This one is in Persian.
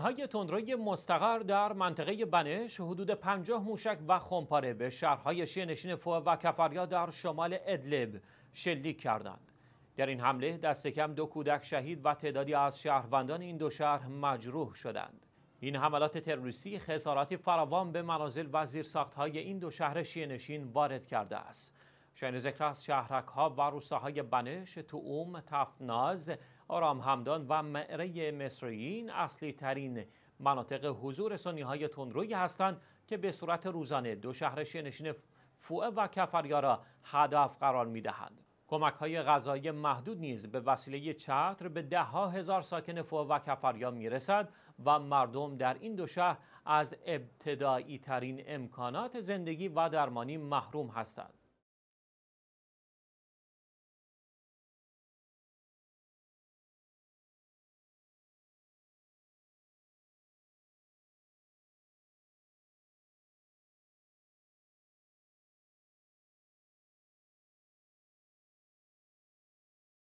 های تندروی مستقر در منطقه بنش حدود 50 موشک و خمپاره به شهرهای شینشین نشین فوه و کفریا در شمال ادلب شلیک کردند. در این حمله دست کم دو کودک شهید و تعدادی از شهروندان این دو شهر مجروح شدند. این حملات تروریستی خساراتی فراوان به منازل و های این دو شهر شینشین وارد کرده است. شاین ذکر از شهرک ها و روستاهای بنش، توم، تفناز، آرام همدان و معره مصریین اصلی ترین مناطق حضور سنی های تندروی هستند که به صورت روزانه دو شهر شنشین فوه و را هدف قرار می دهند. کمک های غذایی محدود نیز به وسیله چتر به ده ها هزار ساکن فوه و کفریا می رسد و مردم در این دو شهر از ابتدایی ترین امکانات زندگی و درمانی محروم هستند.